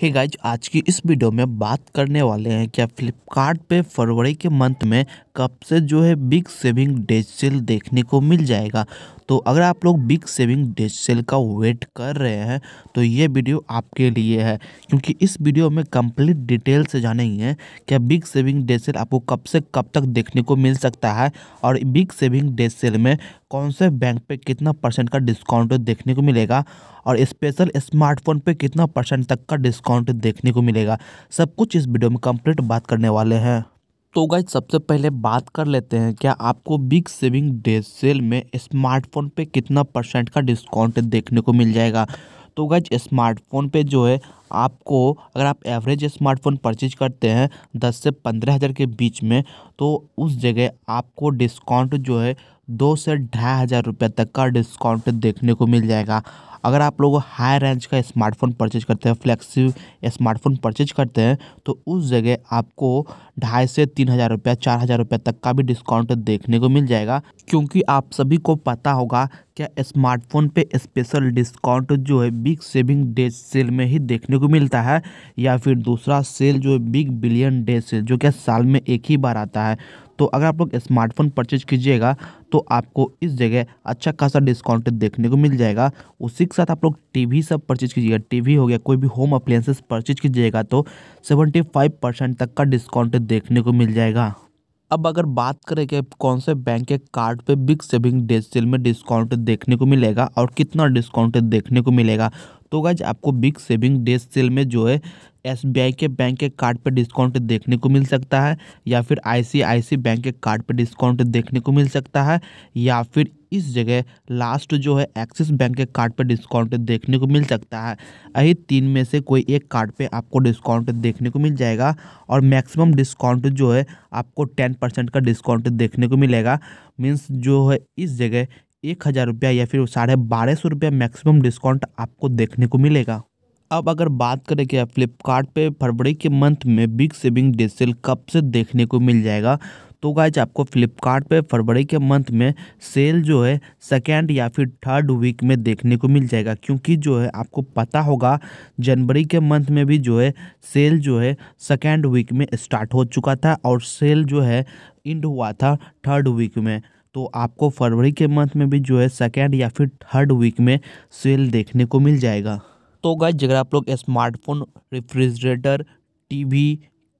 हे hey guys आज की इस वीडियो में बात करने वाले हैं क्या फ्लिपकार्ट फरवरी के मंथ में कब से जो है बिग सेविंग डेज सेल देखने को मिल जाएगा तो अगर आप लोग बिग सेविंग डेज सेल का वेट कर रहे हैं तो ये वीडियो आपके लिए है क्योंकि इस वीडियो में कंप्लीट डिटेल से जानेंगे क्या बिग सेविंग डेज सेल आपको कब से कब तक देखने को मिल सकता है और बिग सेविंग डेज सेल में कौन से बैंक पे कितना परसेंट का डिस्काउंट देखने को मिलेगा और स्पेशल स्मार्टफोन पर कितना परसेंट तक का डिस्काउंट देखने को मिलेगा सब कुछ इस वीडियो में कम्प्लीट बात करने वाले हैं तो गाइज सबसे पहले बात कर लेते हैं क्या आपको बिग सेविंग डे सेल में स्मार्टफोन पे कितना परसेंट का डिस्काउंट देखने को मिल जाएगा तो गाइज स्मार्टफोन पे जो है आपको अगर आप एवरेज स्मार्टफोन परचेज करते हैं दस से पंद्रह हज़ार के बीच में तो उस जगह आपको डिस्काउंट जो है दो से ढाई हज़ार रुपये तक का डिस्काउंट देखने को मिल जाएगा अगर आप लोग हाई रेंज का स्मार्टफोन परचेज करते हैं फ्लैक्सी स्मार्टफोन परचेज करते हैं तो उस जगह आपको ढाई से तीन हज़ार रुपया चार हज़ार रुपये तक का भी डिस्काउंट देखने को मिल जाएगा क्योंकि आप सभी को पता होगा क्या स्मार्टफोन पे स्पेशल डिस्काउंट जो है बिग सेविंग डे सेल में ही देखने को मिलता है या फिर दूसरा सेल जो है बिग बिलियन डे सेल जो क्या साल में एक ही बार आता है तो अगर आप लोग स्मार्टफोन परचेज कीजिएगा तो आपको इस जगह अच्छा खासा डिस्काउंट देखने को मिल जाएगा उसी के साथ आप लोग टीवी सब परचेज कीजिएगा टीवी हो गया कोई भी होम अप्लाइंसेस परचेज कीजिएगा तो 75 परसेंट तक का डिस्काउंट देखने को मिल जाएगा अब अगर बात करें कि कौन से बैंक के कार्ड पे बिग सेविंग डे सेल में डिस्काउंट देखने को मिलेगा और कितना डिस्काउंट देखने को मिलेगा तो गाइज आपको बिग सेविंग डे सेल में जो है एसबीआई के बैंक के कार्ड पर डिस्काउंट देखने को मिल सकता है या फिर आईसीआईसी बैंक के कार्ड पर डिस्काउंट देखने को मिल सकता है या फिर इस जगह लास्ट जो है एक्सिस बैंक के कार्ड पर डिस्काउंट देखने को मिल सकता है यही तीन में से कोई एक कार्ड पे आपको डिस्काउंट देखने को मिल जाएगा और मैक्सिमम डिस्काउंट जो है आपको टेन परसेंट का डिस्काउंट देखने को मिलेगा मीन्स जो है इस जगह एक हज़ार रुपया या फिर साढ़े बारह सौ रुपया मैक्सिमम डिस्काउंट आपको देखने को मिलेगा अब अगर बात करें क्या फ्लिपकार्ट फरवरी के मंथ में बिग सेविंग डे सेल कब से देखने को मिल जाएगा तो गाइज आपको फ्लिपकार्ट पे फरवरी के मंथ में सेल जो है सेकेंड या फिर थर्ड वीक में देखने को मिल जाएगा क्योंकि जो है आपको पता होगा जनवरी के मंथ में भी जो है सेल जो है सेकेंड वीक में स्टार्ट हो चुका था और सेल जो है इंड हुआ था थर्ड वीक में तो आपको फरवरी के मंथ में भी जो है सेकेंड या फिर थर्ड वीक में सेल देखने को मिल जाएगा तो गाइज अगर आप लोग स्मार्टफोन रेफ्रिजरेटर टीवी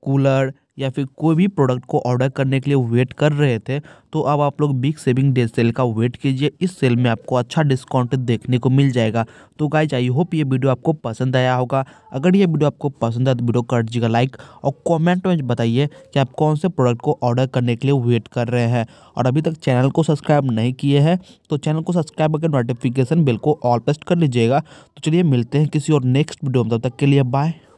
कूलर या फिर कोई भी प्रोडक्ट को ऑर्डर करने के लिए वेट कर रहे थे तो अब आप लोग बिग सेविंग डे सेल का वेट कीजिए इस सेल में आपको अच्छा डिस्काउंट देखने को मिल जाएगा तो गाइज आई होप ये वीडियो आपको पसंद आया होगा अगर ये वीडियो आपको पसंद आया तो वीडियो कर दीजिएगा लाइक और कमेंट में बताइए कि आप कौन से प्रोडक्ट को ऑर्डर करने के लिए वेट कर रहे हैं और अभी तक चैनल को सब्सक्राइब नहीं किए हैं तो चैनल को सब्सक्राइब करके नोटिफिकेशन बिल को ऑल प्रेस्ट कर लीजिएगा तो चलिए मिलते हैं किसी और नेक्स्ट वीडियो में तब तक के लिए बाय